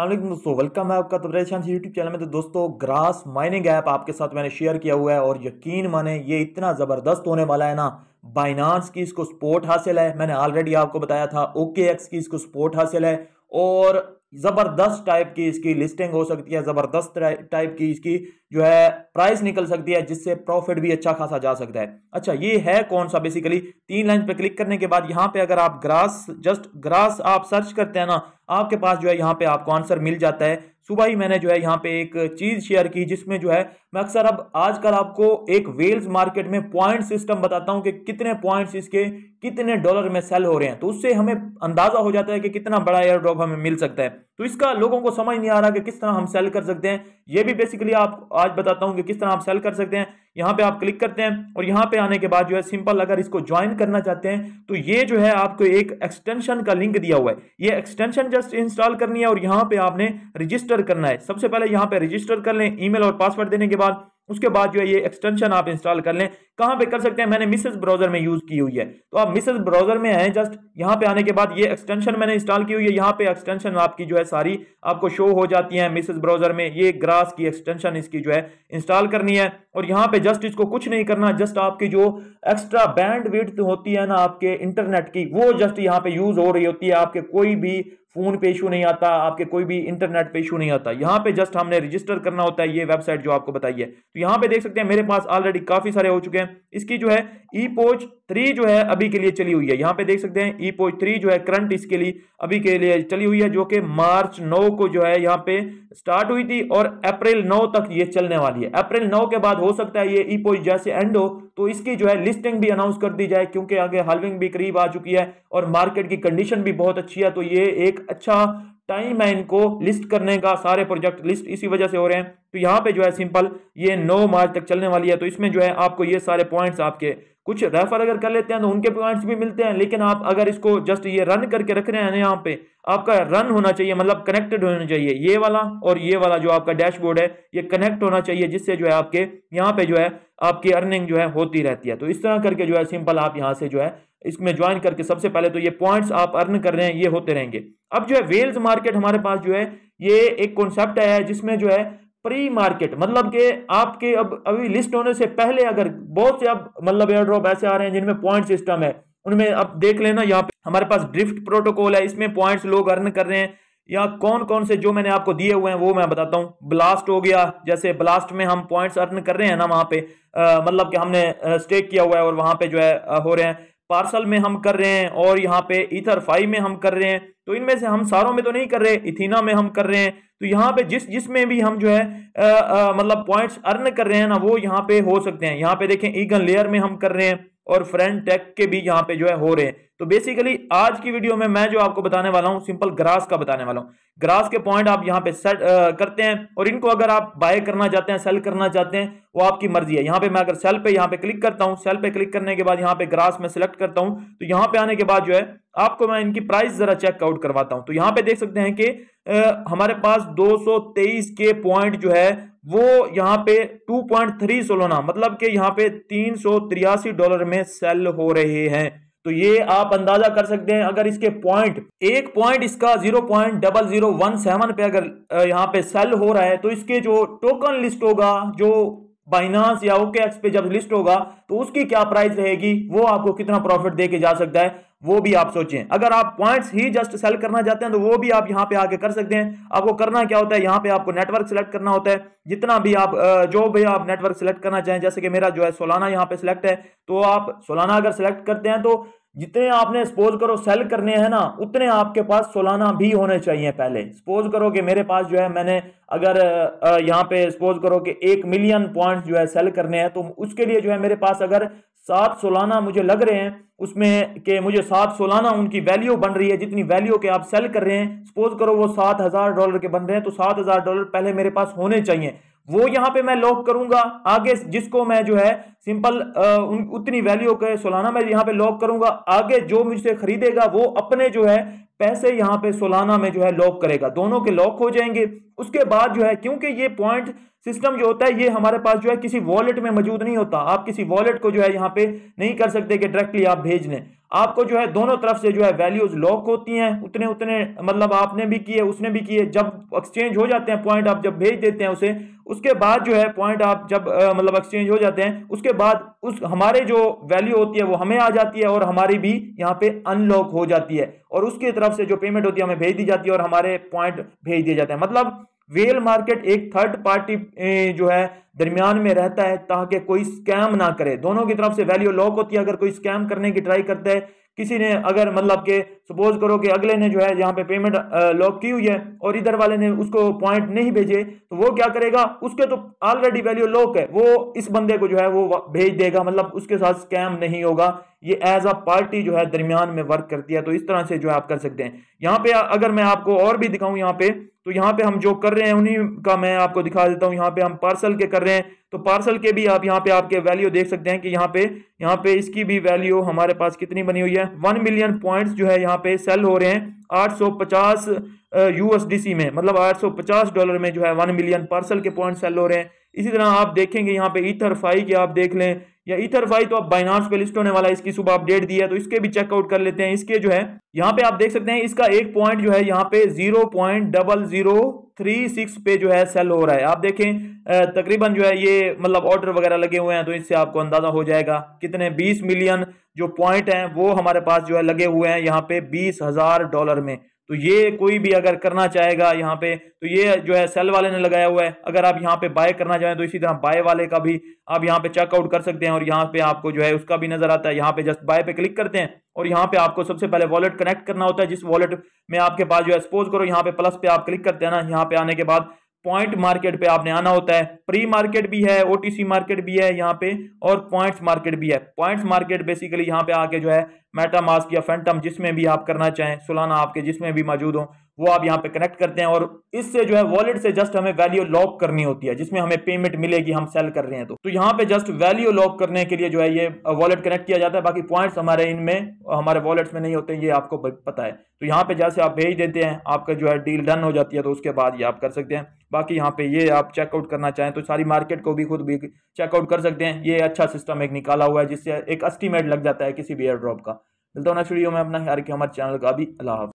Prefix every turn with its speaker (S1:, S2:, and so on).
S1: अल्लाम दोस्तों वेलकम है आपका तबरेज शांत यूट्यूब चैनल में तो दोस्तों ग्रास माइनिंग ऐप आपके साथ मैंने शेयर किया हुआ है और यकीन माने ये इतना ज़बरदस्त होने वाला है ना बाइनांस की इसको सपोर्ट हासिल है मैंने ऑलरेडी आपको बताया था ओके एक्स की इसको सपोर्ट हासिल है और ज़बरदस्त टाइप की इसकी लिस्टिंग हो सकती है ज़बरदस्त टाइप की इसकी जो है प्राइस निकल सकती है जिससे प्रॉफिट भी अच्छा खासा जा सकता है अच्छा ये है कौन सा बेसिकली तीन लाइन पे क्लिक करने के बाद यहाँ पे अगर आप ग्रास जस्ट ग्रास आप सर्च करते हैं ना आपके पास जो है यहाँ पे आपको आंसर मिल जाता है सुबह ही मैंने जो है यहाँ पे एक चीज़ शेयर की जिसमें जो है मैं अक्सर अब आजकल आपको एक वेल्स मार्केट में पॉइंट सिस्टम बताता हूँ कि कितने पॉइंट्स इसके कितने डॉलर में सेल हो रहे हैं तो उससे हमें अंदाज़ा हो जाता है कि कितना बड़ा एयर ड्रॉप हमें मिल सकता है तो इसका लोगों को समझ नहीं आ रहा कि किस तरह हम सेल कर सकते हैं ये भी बेसिकली आप आज बताता हूँ कि किस तरह आप सेल कर सकते हैं यहाँ पे आप क्लिक करते हैं और यहाँ पे आने के बाद जो है सिंपल अगर इसको ज्वाइन करना चाहते हैं तो ये जो है आपको एक एक्सटेंशन का लिंक दिया हुआ है ये एक्सटेंशन जस्ट इंस्टॉल करनी है और यहाँ पे आपने रजिस्टर करना है सबसे पहले यहाँ पे रजिस्टर कर लें ई और पासवर्ड देने के बाद उसके बाद जो है ये एक्सटेंशन आप इंस्टॉल कर लें कहां पे कर सकते हैं मैंने मिसेज ब्राउजर में यूज़ की हुई है तो आप मिसेज ब्राउजर में हैं जस्ट यहां पे आने के बाद ये एक्सटेंशन मैंने इंस्टॉल की हुई है यहां पे एक्सटेंशन आपकी जो है सारी आपको शो हो जाती है मिसेज ब्राउजर में ये ग्रास की एक्सटेंशन इसकी जो है इंस्टॉल करनी है और यहां पर जस्ट इसको कुछ नहीं करना जस्ट आपकी जो एक्स्ट्रा बैंड होती है ना आपके इंटरनेट की वो जस्ट यहाँ पे यूज़ हो रही होती है आपके कोई भी फ़ोन पे इशू नहीं आता आपके कोई भी इंटरनेट पे इशू नहीं आता यहाँ पे जस्ट हमने रजिस्टर करना होता है ये वेबसाइट जो आपको बताई है तो यहाँ पे देख सकते हैं मेरे पास ऑलरेडी काफ़ी सारे हो चुके हैं इसकी जो है ई पोच थ्री जो है अभी के लिए चली हुई है यहाँ पे देख सकते हैं ई पोच थ्री जो है करंट इसके लिए अभी के लिए चली हुई है जो कि मार्च नौ को जो है यहाँ पे स्टार्ट हुई थी और अप्रैल नौ तक ये चलने वाली है अप्रैल नौ के बाद हो सकता है ये ई पोच जैसे एंड हो तो इसकी जो है लिस्टिंग भी अनाउंस कर दी जाए क्योंकि आगे हालविंग भी करीब आ चुकी है और मार्केट की कंडीशन भी बहुत अच्छी है तो ये एक अच्छा टाइम है इनको लिस्ट करने का सारे प्रोजेक्ट लिस्ट इसी वजह से हो रहे हैं तो यहाँ पे जो है सिंपल ये नौ मार्च तक चलने वाली है तो इसमें जो है आपको ये सारे पॉइंट्स आपके कुछ रेफर अगर कर लेते हैं तो उनके पॉइंट्स भी मिलते हैं लेकिन आप अगर इसको जस्ट ये रन करके रख रहे हैं यहाँ पे आपका रन होना चाहिए मतलब कनेक्टेड होना चाहिए ये वाला और ये वाला जो आपका डैशबोर्ड है ये कनेक्ट होना चाहिए जिससे जो है आपके यहाँ पे जो है आपकी अर्निंग जो है होती रहती है तो इस तरह करके जो है सिंपल आप यहाँ से जो है इसमें ज्वाइन करके सबसे पहले तो ये पॉइंट्स आप अर्न कर रहे हैं ये होते रहेंगे अब जो है वेल्स मार्केट हमारे पास जो है ये एक कॉन्सेप्ट है जिसमें जो है प्री मार्केट मतलब के आपके अब अभी लिस्ट होने से पहले अगर बहुत से अब मतलब ड्रॉप ऐसे आ रहे हैं जिनमें पॉइंट सिस्टम है उनमें अब देख लेना यहाँ पे हमारे पास ड्रिफ्ट प्रोटोकॉल है इसमें पॉइंट्स लोग अर्न कर रहे हैं या कौन कौन से जो मैंने आपको दिए हुए हैं वो मैं बताता हूँ ब्लास्ट हो गया जैसे ब्लास्ट में हम पॉइंट्स अर्न कर रहे हैं ना वहाँ पे मतलब कि हमने स्टेक किया हुआ है और वहाँ पे जो है हो रहे हैं पार्सल में हम कर रहे हैं और यहाँ पे इथर फाइव में हम कर रहे हैं तो इनमें से हम सारों में तो नहीं कर रहे इथिना में हम कर रहे हैं तो यहाँ पे जिस जिसमें भी हम जो है मतलब पॉइंट्स अर्न कर रहे हैं ना वो यहाँ पे हो सकते हैं यहाँ पे देखें ईगन लेयर में हम कर रहे हैं और फ्रेंड टेक के भी यहाँ पे जो है हो रहे हैं तो बेसिकली आज की वीडियो में मैं जो आपको बताने वाला हूँ सिंपल ग्रास का बताने वाला हूँ ग्रास के पॉइंट आप यहाँ पे सेट आ, करते हैं और इनको अगर आप बाय करना चाहते हैं सेल करना चाहते हैं वो आपकी मर्जी है यहाँ पे मैं अगर सेल पे यहाँ पे क्लिक करता हूँ सेल पे क्लिक करने के बाद यहाँ पे ग्रास में सेलेक्ट करता हूँ तो यहाँ पे आने के बाद जो है आपको मैं इनकी प्राइस जरा चेक आउट करवाता हूं तो यहां पे देख सकते हैं कि आ, हमारे पास 223 के पॉइंट जो है वो यहां पे 2.3 सोलोना मतलब कि यहां पे तीन डॉलर में सेल हो रहे हैं तो ये आप अंदाजा कर सकते हैं अगर इसके पॉइंट एक पॉइंट इसका zero point double zero one seven पे अगर यहाँ पे सेल हो रहा है तो इसके जो टोकन लिस्ट होगा जो बाइनास या ओके एक्स पे जब लिस्ट होगा तो उसकी क्या प्राइस रहेगी वो आपको कितना प्रॉफिट देके जा सकता है वो भी आप सोचें अगर आप पॉइंट्स ही जस्ट सेल करना चाहते हैं तो वो भी आप यहाँ पे आके कर सकते हैं आपको करना क्या होता है यहाँ पे आपको नेटवर्क सिलेक्ट करना होता है जितना भी आप जो भी आप नेटवर्क सिलेक्ट करना चाहें जैसे कि मेरा जो है सोलाना यहाँ पे सिलेक्ट है तो आप सोलाना अगर सिलेक्ट करते हैं तो जितने आपने सपोज करो सेल करने हैं ना उतने आपके पास सोलाना भी होने चाहिए पहले सपोज करो कि मेरे पास जो है मैंने अगर यहाँ पे सपोज करो कि एक मिलियन पॉइंट्स जो है सेल करने हैं तो उसके लिए जो है मेरे पास अगर सात सोलाना मुझे लग रहे हैं उसमें के मुझे सात सोलाना उनकी वैल्यू बन रही है जितनी वैल्यू के आप सेल कर रहे हैं सपोज करो वो सात हज़ार डॉलर के बन रहे हैं तो सात हज़ार डॉलर पहले मेरे पास होने चाहिए वो यहाँ पे मैं लॉक करूंगा आगे जिसको मैं जो है सिंपल उन उतनी वैल्यू के सोलाना मैं यहाँ पे लॉक करूंगा आगे जो मुझसे खरीदेगा वो अपने जो है पैसे यहाँ पे सोलाना में जो है लॉक करेगा दोनों के लॉक हो जाएंगे उसके बाद जो है क्योंकि ये पॉइंट सिस्टम जो होता है ये हमारे पास जो है किसी वॉलेट में मौजूद नहीं होता आप किसी वॉलेट को जो है यहाँ पे नहीं कर सकते कि डायरेक्टली आप भेज लें आपको जो है दोनों तरफ से जो है वैल्यूज लॉक होती हैं उतने उतने मतलब आपने भी किए उसने भी किए जब एक्सचेंज हो जाते हैं पॉइंट आप जब भेज देते हैं उसे उसके बाद जो है पॉइंट आप जब मतलब एक्सचेंज हो जाते हैं उसके बाद उस हमारे जो वैल्यू होती है वो हमें आ जाती है और हमारी भी यहाँ पे अनलॉक हो जाती है और उसकी तरफ से जो पेमेंट होती है हमें भेज दी जाती है और हमारे पॉइंट भेज दिए जाते हैं मतलब वेल मार्केट एक थर्ड पार्टी जो है दरमियान में रहता है ताकि कोई स्कैम ना करे दोनों की तरफ से वैल्यू लॉक होती है अगर कोई स्कैम करने की ट्राई करता है किसी ने अगर मतलब के सपोज करो कि अगले ने जो है यहाँ पे पेमेंट लॉक की हुई है और इधर वाले ने उसको पॉइंट नहीं भेजे तो वो क्या करेगा उसके तो ऑलरेडी वैल्यू लॉक है वो इस बंदे को जो है वो भेज देगा मतलब उसके साथ स्कैम नहीं होगा ये एज अ पार्टी जो है दरमियान में वर्क करती है तो इस तरह से जो है आप कर सकते हैं यहाँ पे अगर मैं आपको और भी दिखाऊं यहाँ पे तो यहाँ पे हम जो कर रहे हैं उन्हीं का मैं आपको दिखा देता हूँ यहाँ पे हम पार्सल के कर रहे हैं तो पार्सल के भी आप यहाँ पे आपके वैल्यू देख सकते हैं कि यहाँ पे यहाँ पे इसकी भी वैल्यू हमारे पास कितनी बनी हुई है वन मिलियन पॉइंट्स जो है यहाँ पे सेल हो रहे हैं आठ सौ पचास यूएसडीसी में मतलब 850 डॉलर में जो है वन मिलियन पार्सल के पॉइंट सेल हो रहे हैं इसी तरह आप देखेंगे यहाँ पे ईथरफाई की आप देख लें या ईथरफाई तो आप बाइनार्स पे लिस्ट होने वाला है इसकी सुबह अपडेट दी है तो इसके भी चेकआउट कर लेते हैं इसके जो है यहाँ पे आप देख सकते हैं इसका एक पॉइंट जो है यहाँ पे zero point double zero three six पे जो है सेल हो रहा है आप देखें तकरीबन जो है ये मतलब ऑर्डर वगैरह लगे हुए हैं तो इससे आपको अंदाजा हो जाएगा कितने बीस मिलियन जो पॉइंट हैं वो हमारे पास जो है लगे हुए हैं यहाँ पे बीस हजार डॉलर में तो ये कोई भी अगर करना चाहेगा यहाँ पे तो ये जो है सेल वाले ने लगाया हुआ है अगर आप यहाँ पे बाय करना चाहें तो इसी तरह बाय वाले का भी आप यहाँ पे चेकआउट कर सकते हैं और यहाँ पे आपको जो है उसका भी नजर आता है यहाँ पे जस्ट बाय पे क्लिक करते हैं और यहाँ पे आपको सबसे पहले वॉलेट कनेक्ट करना होता है जिस वॉलेट में आपके पास जो है सपोज करो यहाँ पे प्लस पे आप क्लिक करते हैं ना यहाँ पे आने के बाद पॉइंट मार्केट पे आपने आना होता है प्री मार्केट भी है ओटीसी मार्केट भी है यहाँ पे और पॉइंट्स मार्केट भी है पॉइंट्स मार्केट बेसिकली यहाँ पे आके जो है मेटामास्क या फैंटम जिसमें भी आप करना चाहें सुलाना आपके जिसमें भी मौजूद हों वो आप यहाँ पे कनेक्ट करते हैं और इससे जो है वॉलेट से जस्ट हमें वैल्यू लॉक करनी होती है जिसमें हमें पेमेंट मिलेगी हम सेल कर रहे हैं तो, तो यहाँ पे जस्ट वैल्यू लॉक करने के लिए जो है ये वॉलेट uh, कनेक्ट किया जाता है बाकी पॉइंट्स हमारे इनमें uh, हमारे वॉलेट्स में नहीं होते ये आपको पता है तो यहाँ पे जैसे आप भेज देते हैं आपका जो है डील डन हो जाती है तो उसके बाद ये आप कर सकते हैं बाकी यहाँ पे ये आप चेकआउट करना चाहें तो सारी मार्केट को भी खुद भी चेकआउट कर सकते हैं ये अच्छा सिस्टम एक निकाला हुआ है जिससे एक एस्टीमेट लग जाता है किसी भी एयर ड्रॉप का मिलता हूँ नेक्स्ट वीडियो में अपना हमारे चैनल का भी अला